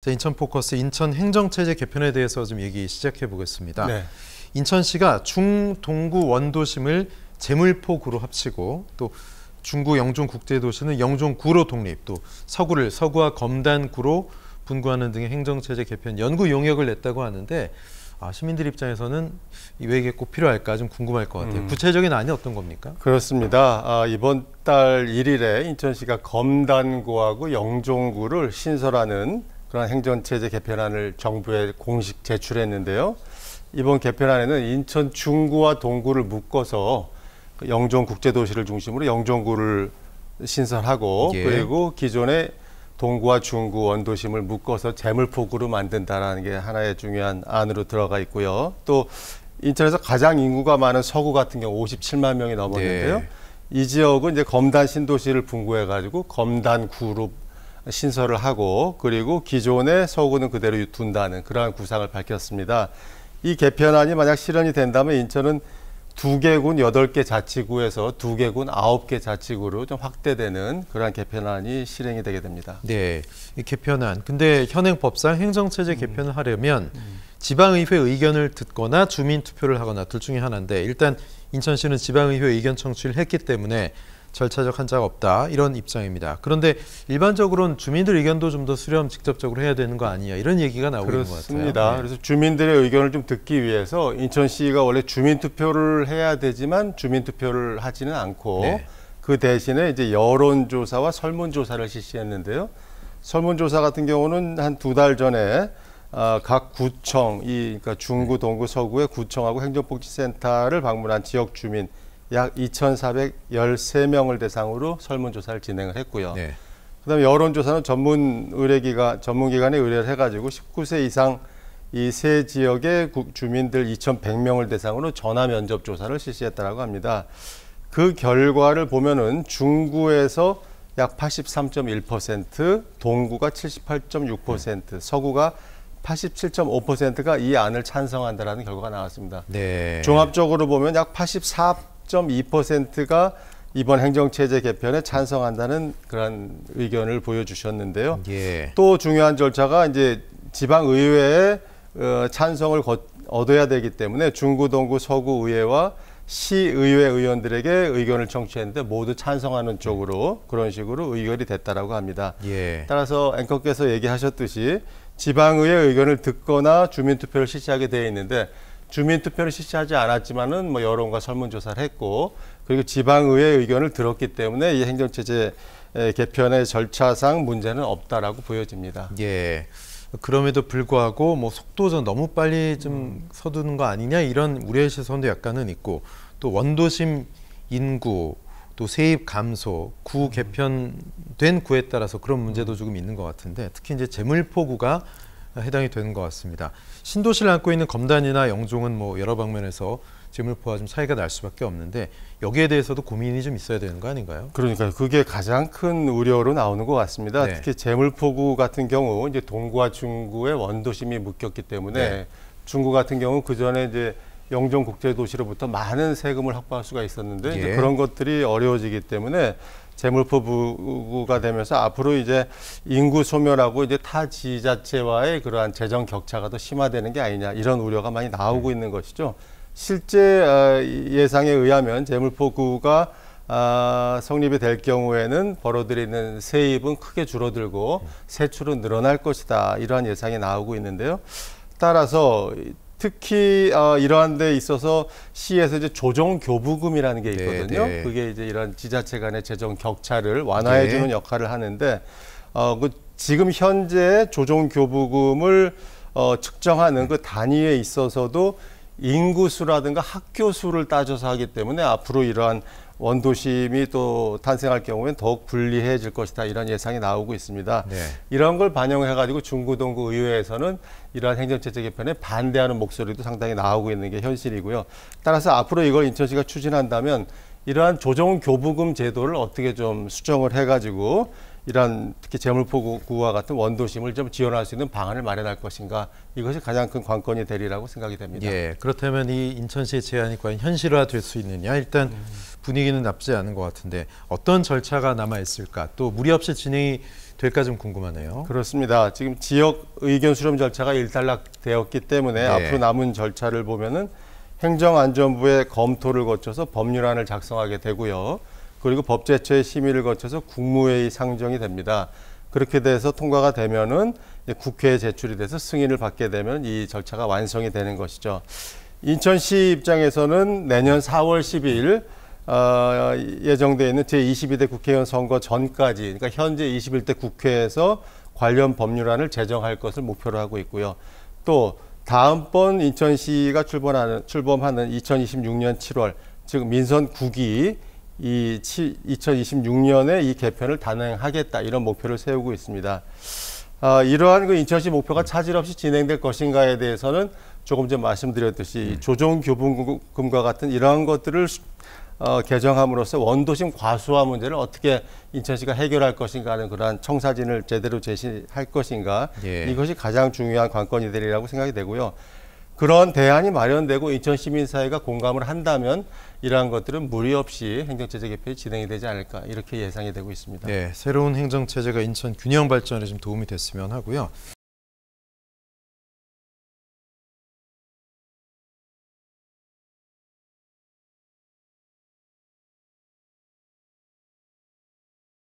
자, 인천 포커스 인천 행정체제 개편에 대해서 좀 얘기 시작해 보겠습니다. 네. 인천시가 중동구 원도심을 재물포구로 합치고 또 중구 영종국제도시는 영종구로 독립, 또 서구를 서구와 검단구로 분구하는 등의 행정체제 개편 연구 용역을 냈다고 하는데 아, 시민들 입장에서는 왜 이게 꼭 필요할까 좀 궁금할 것 같아요. 음. 구체적인 안이 어떤 겁니까? 그렇습니다. 아, 이번 달 1일에 인천시가 검단구하고 영종구를 신설하는 그런 행정체제 개편안을 정부에 공식 제출했는데요. 이번 개편안에는 인천 중구와 동구를 묶어서 영종 국제도시를 중심으로 영종구를 신설하고 예. 그리고 기존의 동구와 중구 원도심을 묶어서 재물포구로 만든다라는 게 하나의 중요한 안으로 들어가 있고요. 또 인천에서 가장 인구가 많은 서구 같은 경우 57만 명이 넘었는데요. 네. 이 지역은 이제 검단 신도시를 분구해 가지고 검단구로 신설을 하고 그리고 기존의 서구는 그대로 둔다는 그러한 구상을 밝혔습니다. 이 개편안이 만약 실현이 된다면 인천은 두 개군 여덟 개 자치구에서 두 개군 아홉 개 자치구로 좀 확대되는 그러한 개편안이 실행이 되게 됩니다. 네, 이 개편안. 근데 현행 법상 행정체제 음. 개편을 하려면 음. 지방의회 의견을 듣거나 주민 투표를 하거나 둘 중에 하나인데 일단 인천시는 지방의회 의견 청취를 했기 때문에 절차적 한자가 없다 이런 입장입니다. 그런데 일반적으로는 주민들 의견도 좀 더 수렴 직접적으로 해야 되는 거 아니냐 이런 얘기가 나오고 그렇습니다. 있는 것 같아요. 네. 그래서 주민들의 의견을 좀 듣기 위해서 인천시가 원래 주민 투표를 해야 되지만 주민 투표를 하지는 않고 네. 그 대신에 이제 여론조사와 설문조사를 실시했는데요. 설문조사 같은 경우는 한 두 달 전에 어, 각 구청, 이 그러니까 중구, 네. 동구, 서구의 구청하고 행정복지센터를 방문한 지역 주민 약 2,413명을 대상으로 설문조사를 진행을 했고요. 네. 그다음에 여론조사는 전문 의뢰기가 전문기관에 의뢰를 해가지고 19세 이상 이 세 지역의 주민들 2,100명을 대상으로 전화 면접 조사를 실시했다라고 합니다. 그 결과를 보면은 중구에서 약 83.1%, 동구가 78.6%, 네. 서구가 87.5%가 이 안을 찬성한다라는 결과가 나왔습니다. 네. 종합적으로 보면 약 16.2%가 이번 행정체제 개편에 찬성한다는 그런 의견을 보여주셨는데요. 예. 또 중요한 절차가 이제 지방의회에 어, 찬성을 얻어야 되기 때문에 중구, 동구, 서구 의회와 시의회 의원들에게 의견을 청취했는데 모두 찬성하는 네. 쪽으로 그런 식으로 의결이 됐다라고 합니다. 예. 따라서 앵커께서 얘기하셨듯이 지방의회 의견을 듣거나 주민투표를 실시하게 되어 있는데 주민투표를 실시하지 않았지만은 뭐 여론과 설문조사를 했고 그리고 지방의회 의견을 들었기 때문에 이 행정체제 개편의 절차상 문제는 없다라고 보여집니다. 예. 그럼에도 불구하고 뭐 속도전 너무 빨리 좀 음. 서두는 거 아니냐 이런 우려의 시선도 약간은 있고 또 원도심 인구 또 세입 감소 구 개편된 구에 따라서 그런 문제도 음. 조금 있는 것 같은데 특히 이제 재물포구가 해당이 되는 것 같습니다. 신도시를 안고 있는 검단이나 영종은 뭐 여러 방면에서 재물포와 좀 차이가 날 수밖에 없는데 여기에 대해서도 고민이 좀 있어야 되는 거 아닌가요? 그러니까 그게 가장 큰 우려로 나오는 것 같습니다. 네. 특히 재물포구 같은 경우 이제 동구와 중구의 원도심이 묶였기 때문에 네. 중구 같은 경우 그 전에 이제 영종 국제 도시로부터 많은 세금을 확보할 수가 있었는데 예. 그런 것들이 어려워지기 때문에 재물포부가 되면서 앞으로 이제 인구 소멸하고 이제 타 지자체와의 그러한 재정 격차가 더 심화되는 게 아니냐 이런 우려가 많이 나오고 네. 있는 것이죠. 실제 어, 예상에 의하면 재물포구가 아, 성립이 될 경우에는 벌어들이는 세입은 크게 줄어들고 음. 세출은 늘어날 것이다 이러한 예상이 나오고 있는데요. 따라서 특히 어, 이러한 데 있어서 시에서 이제 조정 교부금이라는 게 네, 있거든요. 네, 네. 그게 이제 이런 지자체 간의 재정 격차를 완화해 네. 주는 역할을 하는데 어, 그 지금 현재 조정 교부금을 어, 측정하는 그 단위에 있어서도 인구수라든가 학교 수를 따져서 하기 때문에 앞으로 이러한 원도심이 또 탄생할 경우엔 더욱 불리해질 것이다 이런 예상이 나오고 있습니다. 네. 이런 걸 반영해 가지고 중구동구 의회에서는 이러한 행정체제 개편에 반대하는 목소리도 상당히 나오고 있는 게 현실이고요. 따라서 앞으로 이걸 인천시가 추진한다면 이러한 조정 교부금 제도를 어떻게 좀 수정을 해 가지고 이러한 특히 재물포구와 같은 원도심을 좀 지원할 수 있는 방안을 마련할 것인가 이것이 가장 큰 관건이 되리라고 생각이 됩니다. 예, 그렇다면 이 인천시의 제안이 과연 현실화될 수 있느냐 일단 음. 분위기는 나쁘지 않은 것 같은데 어떤 절차가 남아 있을까 또 무리 없이 진행이 될까 좀 궁금하네요. 그렇습니다. 지금 지역 의견 수렴 절차가 일단락되었기 때문에 네. 앞으로 남은 절차를 보면은 행정안전부의 검토를 거쳐서 법률안을 작성하게 되고요. 그리고 법제처의 심의를 거쳐서 국무회의 상정이 됩니다. 그렇게 돼서 통과가 되면은 국회에 제출이 돼서 승인을 받게 되면 이 절차가 완성이 되는 것이죠. 인천시 입장에서는 내년 4월 12일 어, 예정되어 있는 제22대 국회의원 선거 전까지 그러니까 현재 21대 국회에서 관련 법률안을 제정할 것을 목표로 하고 있고요. 또 다음번 인천시가 출범하는, 출범하는 2026년 7월 즉 민선 9기 이 2026년에 이 개편을 단행하겠다 이런 목표를 세우고 있습니다. 아, 이러한 그 인천시 목표가 차질 없이 진행될 것인가에 대해서는 조금 전 말씀드렸듯이 네. 조정 교부금과 같은 이러한 것들을 어, 개정함으로써 원도심 과수화 문제를 어떻게 인천시가 해결할 것인가 하는 그러한 청사진을 제대로 제시할 것인가 예. 이것이 가장 중요한 관건이 되리라고 생각이 되고요. 그런 대안이 마련되고 인천 시민사회가 공감을 한다면 이러한 것들은 무리 없이 행정체제 개편이 진행이 되지 않을까 이렇게 예상이 되고 있습니다. 네, 새로운 행정체제가 인천 균형 발전에 좀 도움이 됐으면 하고요.